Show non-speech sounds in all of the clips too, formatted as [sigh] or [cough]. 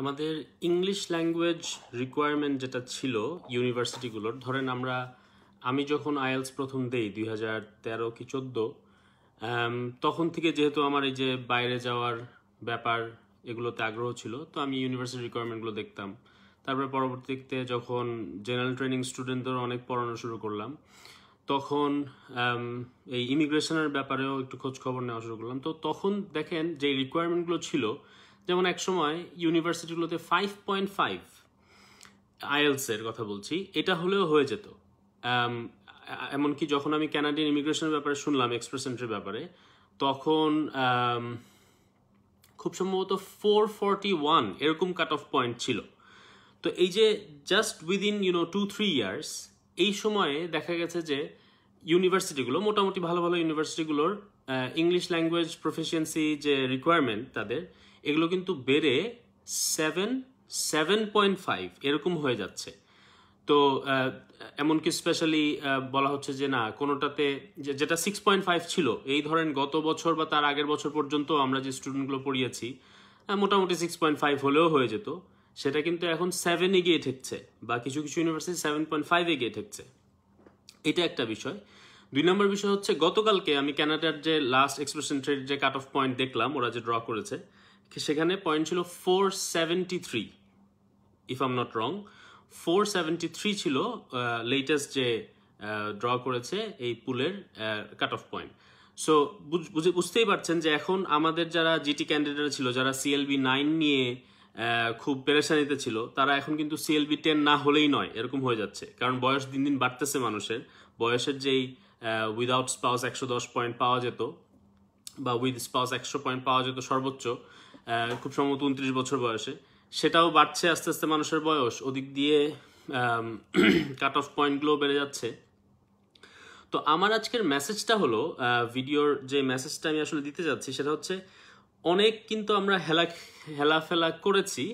আমাদের English language requirement যেটা ছিল ইউনিভার্সিটিগুলোর ধরেন আমরা আমি যখন আইএলস প্রথম দেই দুই হাজার তেরো কি চোদ্দো তখন থেকে যেহেতু আমার এই যে বাইরে যাওয়ার ব্যাপার এগুলোতে আগ্রহ ছিল তো আমি ইউনিভার্সিটি রিকোয়ারমেন্টগুলো দেখতাম তারপরে পরবর্তীতে যখন জেনারেল ট্রেনিং স্টুডেন্টদের অনেক পড়ানো শুরু করলাম তখন এই ইমিগ্রেশনের ব্যাপারেও একটু খোঁজ খবর নেওয়া শুরু করলাম তো তখন দেখেন যে রিকোয়ারমেন্টগুলো ছিল যেমন এক সময় ইউনিভার্সিটিগুলোতে ফাইভ পয়েন্ট ফাইভ আইএলসের কথা বলছি এটা হলেও হয়ে যেত এমনকি যখন আমি ক্যানাডিয়ান ইমিগ্রেশনের ব্যাপারে শুনলাম এক্সপ্রেস এন্ট্রির ব্যাপারে তখন খুব সম্ভবত ফোর ফর্টি ওয়ান এরকম কাট অফ পয়েন্ট ছিল তো এই যে just within you know two three years এই সময়ে দেখা গেছে যে ইউনিভার্সিটিগুলো মোটামুটি ভালো ভালো ইউনিভার্সিটিগুলোর ইংলিশ ল্যাঙ্গুয়েজ প্রফেশিয়েন্সি যে রিকোয়ারমেন্ট তাদের এগুলো কিন্তু বেড়ে সেভেন সেভেন পয়েন্ট ফাইভ এরকম হয়ে যাচ্ছে তো এমনকি স্পেশালি বলা হচ্ছে যে না কোনোটাতে যেটা সিক্স পয়েন্ট ফাইভ ছিল এই ধরেন গত বছর বা তার আগের বছর পর্যন্ত আমরা যে স্টুডেন্টগুলো পড়িয়েছি মোটামুটি সিক্স পয়েন্ট ফাইভ হলেও হয়ে যেত সেটা কিন্তু এখন সেভেনে গিয়ে ঠেকছে বা কিছু কিছু ইউনিভার্সিটি সেভেন পয়েন্ট ফাইভে গিয়ে ঠেকছে এটা একটা বিষয় দুই নম্বর বিষয় হচ্ছে গতকালকে আমি ক্যানাডার যে লাস্ট এক্সপ্রেশন ট্রেড যে কাট অফ পয়েন্ট দেখলাম ওরা যে ড্র করেছে সেখানে পয়েন্ট ছিল four seventy three if I'm not wrong four seventy three ছিল লেটেস্ট uh, যে ড্র uh, করেছে এই পুলের কাট অফ পয়েন্ট সো বুঝতেই পারছেন যে এখন আমাদের যারা জিটি ক্যান্ডিডেট ছিল যারা সিএলবি নাইন নিয়ে uh, খুব পেরেশানিতে ছিল তারা এখন কিন্তু সিএলবি টেন না হলেই নয় এরকম হয়ে যাচ্ছে কারণ বয়স দিন দিন বাড়তেছে মানুষের বয়সের যেই উইদাউট স্পাউস একশো দশ পয়েন্ট পাওয়া যেত বা উইথ স্পাউস একশো পয়েন্ট পাওয়া যেত সর্বোচ্চ খুব সম্ভবত উনত্রিশ বছর বয়সে সেটাও বাড়ছে আস্তে আস্তে মানুষের বয়স ওদিক দিয়ে কাট অফ পয়েন্টগুলো বেড়ে যাচ্ছে তো আমার আজকের মেসেজটা হলো ভিডিওর যে মেসেজটা আমি আসলে দিতে যাচ্ছি সেটা হচ্ছে অনেক কিন্তু আমরা হেলা হেলা ফেলা করেছি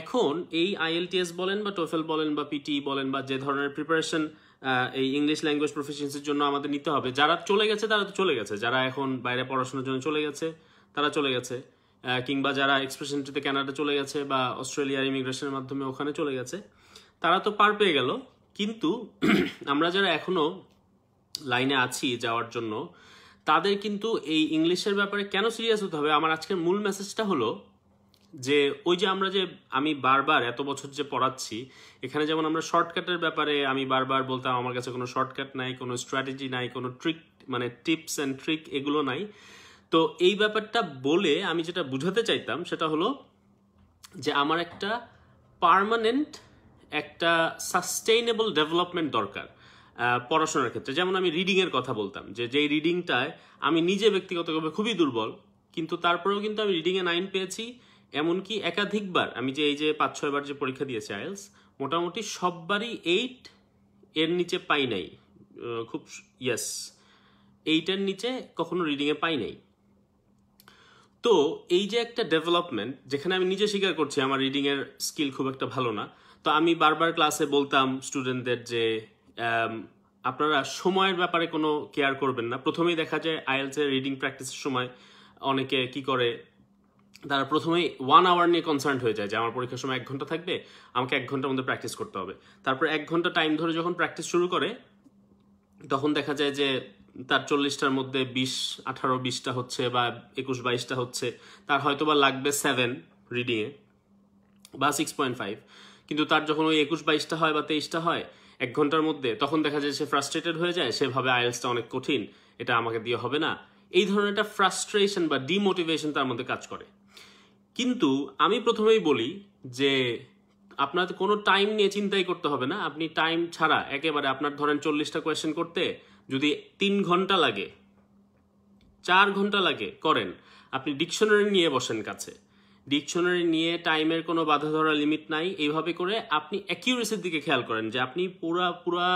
এখন এই আইএলটিএস বলেন বা টোফেল বলেন বা পিটি e বলেন বা যে ধরনের প্রিপারেশন এই ইংলিশ ল্যাঙ্গুয়েজ প্রফিসিয়েন্সির জন্য আমাদের নিতে হবে যারা চলে গেছে তারা তো চলে গেছে যারা এখন বাইরে পড়াশোনার জন্য চলে গেছে তারা চলে গেছে কিংবা যারা এক্সপ্রেশনটিতে ক্যানাডা চলে গেছে বা অস্ট্রেলিয়ার ইমিগ্রেশনের মাধ্যমে ওখানে চলে গেছে তারা তো পার পেয়ে গেল কিন্তু [clears throat] আমরা যারা এখনও লাইনে আছি যাওয়ার জন্য তাদের কিন্তু এই ইংলিশের ব্যাপারে কেন সিরিয়াস হতে হবে আমার আজকের মূল মেসেজটা হলো যে ওই যে আমরা যে আমি বারবার এত বছর যে পড়াচ্ছি এখানে যেমন আমরা শর্টকাটের ব্যাপারে আমি বারবার বলতাম আমার কাছে কোনো শর্টকাট নাই কোনো স্ট্র্যাটেজি নাই কোনো ট্রিক মানে টিপস অ্যান্ড ট্রিক এগুলো নাই তো এই ব্যাপারটা বলে আমি যেটা বুঝাতে চাইতাম সেটা হলো যে আমার একটা পারমানেন্ট একটা সাস্টেইনেবল ডেভেলপমেন্ট দরকার পড়াশোনার ক্ষেত্রে যেমন আমি রিডিংয়ের কথা বলতাম যে যেই রিডিংটায় আমি নিজে ব্যক্তিগতভাবে খুবই দুর্বল কিন্তু তারপরেও কিন্তু আমি রিডিংয়ে নাইন পেয়েছি এমনকি একাধিকবার আমি যে এই যে পাঁচ ছয়বার যে পরীক্ষা দিয়েছি আয়েলস মোটামুটি সববারই এইট এর নিচে পাই নাই খুব ইয়াস এইটের নিচে কখনো রিডিংয়ে পাই নাই তো এই যে একটা ডেভেলপমেন্ট যেখানে আমি নিজে স্বীকার করছি আমার রিডিংয়ের স্কিল খুব একটা ভালো না তো আমি বারবার ক্লাসে বলতাম স্টুডেন্টদের যে আপনারা সময়ের ব্যাপারে কোনো কেয়ার করবেন না প্রথমেই দেখা যায় আইএলসের রিডিং প্র্যাকটিসের সময় অনেকে কি করে তারা প্রথমেই ওয়ান আওয়ার নিয়ে কনসার্ন হয়ে যায় যে আমার পরীক্ষার সময় এক ঘন্টা থাকবে আমাকে এক ঘন্টার মধ্যে প্র্যাকটিস করতে হবে তারপর এক ঘন্টা টাইম ধরে যখন প্র্যাকটিস শুরু করে তখন দেখা যায় যে তার চল্লিশটার মধ্যে বিশ আঠারো বিশটা হচ্ছে বা একুশ বাইশটা হচ্ছে তার হয়তো বা লাগবে সেভেন রিডিংয়ে বা সিক্স পয়েন্ট ফাইভ কিন্তু তার যখন ওই একুশ বাইশটা হয় বা তেইশটা হয় এক ঘন্টার মধ্যে তখন দেখা যায় সে ফ্রাস্ট্রেটেড হয়ে যায় সেভাবে আইএলসটা অনেক কঠিন এটা আমাকে দিয়ে হবে না এই ধরনের একটা ফ্রাস্ট্রেশন বা ডিমোটিভেশন তার মধ্যে কাজ করে কিন্তু আমি প্রথমেই বলি যে আপনার কোনো টাইম নিয়ে চিন্তাই করতে হবে না আপনি টাইম ছাড়া একেবারে আপনার ধরেন চল্লিশটা কোয়েশ্চেন করতে যদি তিন ঘন্টা লাগে চার ঘন্টা লাগে করেন আপনি ডিকশনারি নিয়ে বসেন কাছে ডিকশনারি নিয়ে টাইমের কোনো বাধা ধরা লিমিট নাই এইভাবে করে আপনি অ্যাকিউরেসির দিকে খেয়াল করেন যে আপনি পুরা পুরা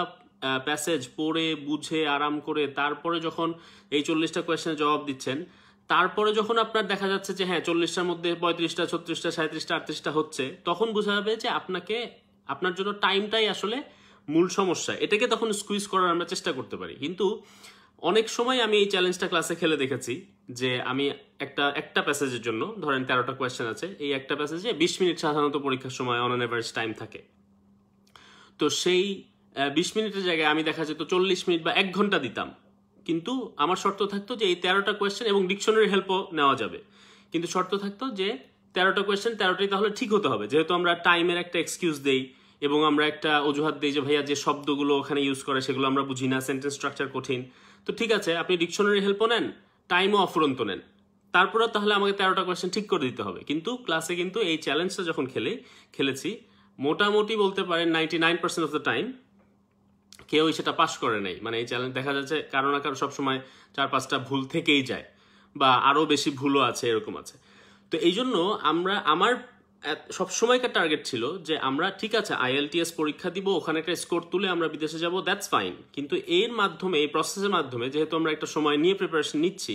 প্যাসেজ পড়ে বুঝে আরাম করে তারপরে যখন এই চল্লিশটা কোয়েশ্চেনের জবাব দিচ্ছেন তারপরে যখন আপনার দেখা যাচ্ছে যে হ্যাঁ চল্লিশটার মধ্যে পঁয়ত্রিশটা ছত্রিশটা সাঁত্রিশটা আটত্রিশটা হচ্ছে তখন বোঝা যাবে যে আপনাকে আপনার জন্য টাইমটাই আসলে মূল সমস্যা এটাকে তখন স্কুইজ করার আমরা চেষ্টা করতে পারি কিন্তু অনেক সময় আমি এই চ্যালেঞ্জটা ক্লাসে খেলে দেখেছি যে আমি একটা একটা প্যাসেজের জন্য ধরেন তেরোটা কোয়েশ্চেন আছে এই একটা প্যাসেজে বিশ মিনিট সাধারণত পরীক্ষার সময় অন এভারেজ টাইম থাকে তো সেই বিশ মিনিটের জায়গায় আমি দেখা যেত চল্লিশ মিনিট বা এক ঘন্টা দিতাম কিন্তু আমার শর্ত থাকতো যে এই তেরোটা কোয়েশ্চেন এবং ডিকশনারি হেল্পও নেওয়া যাবে কিন্তু শর্ত থাকতো যে তেরোটা কোয়েশ্চেন তেরোটাই তাহলে ঠিক হতে হবে যেহেতু আমরা টাইমের একটা এক্সকিউজ দেই এবং আমরা একটা অজুহাত দিই যে ভাইয়া যে শব্দগুলো ওখানে ইউজ করে সেগুলো আমরা বুঝি না সেন্টেন্স স্ট্রাকচার কঠিন তো ঠিক আছে আপনি ডিকশনারি হেল্পও নেন টাইমও অফুরন্ত নেন তারপরে তাহলে আমাকে তেরোটা কোয়েশ্চেন ঠিক করে দিতে হবে কিন্তু ক্লাসে কিন্তু এই চ্যালেঞ্জটা যখন খেলে খেলেছি মোটামুটি বলতে পারেন ninety nine percent of the time কেউই সেটা পাশ করে নাই মানে এই চ্যালেঞ্জ দেখা যাচ্ছে কারো না কারো সবসময় চার পাঁচটা ভুল থেকেই যায় বা আরও বেশি ভুলও আছে এরকম আছে তো এই জন্য আমরা আমার সবসময়কার টার্গেট ছিল যে আমরা ঠিক আছে আইএলটিএস পরীক্ষা দিব ওখানে একটা স্কোর তুলে আমরা বিদেশে যাব দ্যাটস ফাইন কিন্তু এর মাধ্যমে এই প্রসেসের মাধ্যমে যেহেতু আমরা একটা সময় নিয়ে প্রিপারেশন নিচ্ছি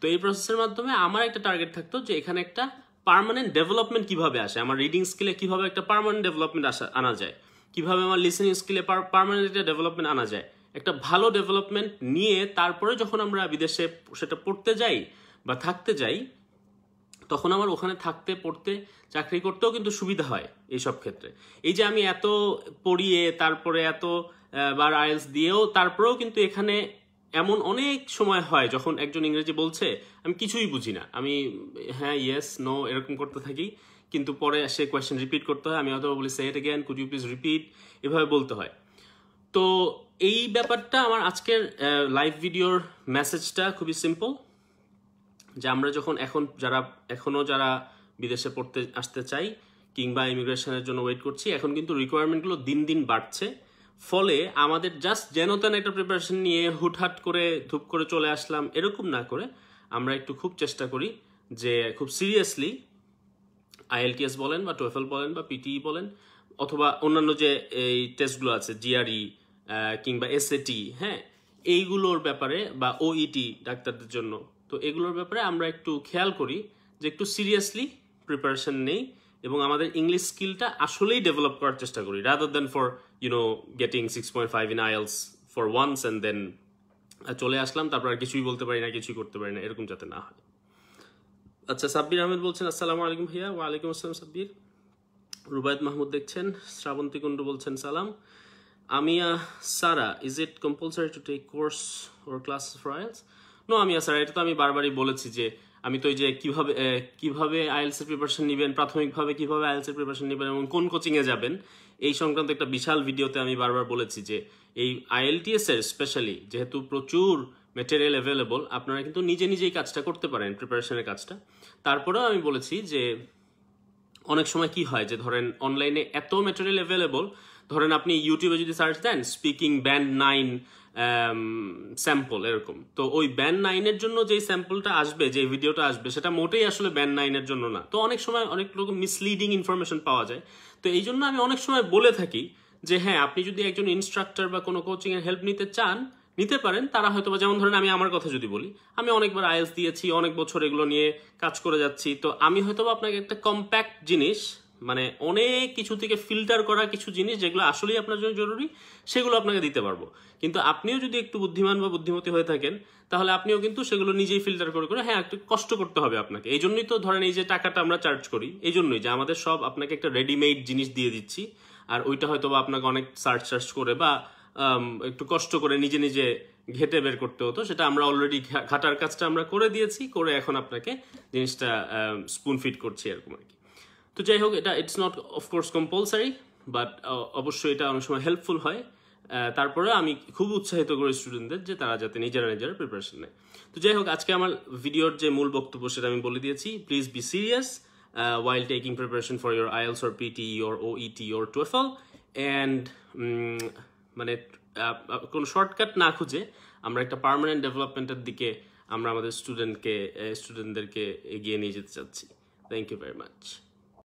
তো এই প্রসেসের মাধ্যমে আমার একটা টার্গেট থাকতো যে এখানে একটা পারমানেন্ট ডেভেলপমেন্ট কিভাবে আসে আমার রিডিং স্কিলে কিভাবে একটা পারমানেন্ট ডেভেলপমেন্ট আসা আনা যায় কিভাবে আমার লিসেনিং স্কিলে পারমানেন্ট ডেভেলপমেন্ট আনা যায় একটা ভালো ডেভেলপমেন্ট নিয়ে তারপরে যখন আমরা বিদেশে সেটা পড়তে যাই বা থাকতে যাই তখন আমার ওখানে থাকতে পড়তে চাকরি করতেও কিন্তু সুবিধা হয় এইসব ক্ষেত্রে এই যে আমি এত পড়িয়ে তারপরে এত বার আয়েলস দিয়েও তারপরেও কিন্তু এখানে এমন অনেক সময় হয় যখন একজন ইংরেজি বলছে আমি কিছুই বুঝি না আমি হ্যাঁ ইয়েস নো এরকম করতে থাকি কিন্তু পরে সে কোয়েশ্চেন রিপিট করতে হয় আমি অথবা বলি say again could you please repeat এভাবে বলতে হয় তো এই ব্যাপারটা আমার আজকের লাইভ ভিডিওর মেসেজটা খুবই সিম্পল যে আমরা যখন এখন যারা এখনও যারা বিদেশে পড়তে আসতে চাই কিংবা ইমিগ্রেশনের জন্য ওয়েট করছি এখন কিন্তু রিকোয়ারমেন্টগুলো দিন দিন বাড়ছে ফলে আমাদের জাস্ট যেন তেন একটা প্রিপারেশন নিয়ে হুটহাট করে ধূপ করে চলে আসলাম এরকম না করে আমরা একটু খুব চেষ্টা করি যে খুব সিরিয়াসলি আইএলটিএস বলেন বা টোয়েফেল বলেন বা পিটিই বলেন অথবা অন্যান্য যে এই টেস্টগুলো আছে জিআরই e, কিংবা এসএটি হ্যাঁ এইগুলোর ব্যাপারে বা ওইটি e ডাক্তারদের জন্য তো এগুলোর ব্যাপারে আমরা একটু খেয়াল করি যে একটু সিরিয়াসলি প্রিপারেশন নেই এবং আমাদের ইংলিশ স্কিলটা আসলেই ডেভেলপ করার চেষ্টা করি rather than for you know getting six point five in IELTS for once and then চলে আসলাম তারপর আর কিছুই বলতে পারি না কিছুই করতে পারি না এরকম যাতে না হয় আচ্ছা সাব্বির আহমেদ বলছেন আসসালামু আলাইকুম ভাইয়া ওয়ালাইকুম আসসালাম সাব্বির রুবায়ত মাহমুদ দেখছেন শ্রাবন্তী কুণ্ডু বলছেন সালাম Amiya Sara is it compulsory to take course or class ফ্রায়ালস নো আমিয়া সারা এটা তো আমি বারবারই বলেছি যে আমি তো ওই যে কীভাবে কীভাবে আইএলসের প্রিপারেশন নেবেন প্রাথমিকভাবে কীভাবে আইএলসের প্রিপারেশন নেবেন এবং কোন কোচিংয়ে যাবেন এই সংক্রান্ত একটা বিশাল ভিডিওতে আমি বারবার বলেছি যে এই আইএলটিএসের স্পেশালি যেহেতু প্রচুর ম্যাটেরিয়াল অ্যাভেলেবল আপনারা কিন্তু নিজে নিজেই কাজটা করতে পারেন প্রিপারেশনের কাজটা তারপরেও আমি বলেছি যে অনেক সময় কি হয় যে ধরেন অনলাইনে এত মেটেরিয়াল অ্যাভেলেবল ধরেন আপনি ইউটিউবে যদি সার্চ দেন স্পিকিং ব্যান্ড নাইন স্যাম্পল এরকম তো ওই ব্যান্ড নাইনের জন্য যে স্যাম্পলটা আসবে যে ভিডিওটা আসবে সেটা মোটেই আসলে ব্যান্ড নাইনের জন্য না তো অনেক সময় অনেক রকম মিসলিডিং ইনফরমেশন পাওয়া যায় তো এই জন্য আমি অনেক সময় বলে থাকি যে হ্যাঁ আপনি যদি একজন ইনস্ট্রাক্টর বা কোনো কোচিংয়ের হেল্প নিতে চান নিতে পারেন তারা হয়তো বা যেমন ধরেন আমি আমার কথা যদি বলি আমি অনেকবার আইএস দিয়েছি অনেক বছর এগুলো নিয়ে কাজ করে যাচ্ছি তো আমি হয়তো আপনাকে একটা কম্প্যাক্ট জিনিস মানে অনেক কিছু থেকে ফিল্টার করা কিছু জিনিস যেগুলো আসলেই আপনার জন্য জরুরি সেগুলো আপনাকে দিতে পারবো কিন্তু আপনিও যদি একটু বুদ্ধিমান বা বুদ্ধিমতী হয়ে থাকেন তাহলে আপনিও কিন্তু সেগুলো নিজেই ফিল্টার করে করে হ্যাঁ একটু কষ্ট করতে হবে আপনাকে এই জন্যই তো ধরেন এই যে টাকাটা আমরা চার্জ করি এই জন্যই যে আমাদের সব আপনাকে একটা রেডিমেড জিনিস দিয়ে দিচ্ছি আর ওইটা হয়তো বা আপনাকে অনেক সার্চ সার্চ করে বা একটু কষ্ট করে নিজে নিজে ঘেটে বের করতে হতো সেটা আমরা অলরেডি ঘাটার কাজটা আমরা করে দিয়েছি করে এখন আপনাকে জিনিসটা স্পুন ফিট করছি এরকম আর কি তো যাই হোক এটা it's not of course compulsory but অবশ্যই এটা অনেক সময় হেল্পফুল হয় তারপরে আমি খুব উৎসাহিত করি স্টুডেন্টদের যে তারা যাতে নিজেরা নিজেরা প্রিপারেশন নেয় তো যাই হোক আজকে আমার ভিডিওর যে মূল বক্তব্য সেটা আমি বলে দিয়েছি please be serious while taking preparation for your IELTS or PT your O ET your and and মানে কোনো শর্টকাট না খুঁজে আমরা একটা পারমানেন্ট ডেভেলপমেন্টের দিকে আমরা আমাদের স্টুডেন্টকে স্টুডেন্টদেরকে এগিয়ে নিয়ে যেতে চাচ্ছি থ্যাংক ইউ ভেরি মাচ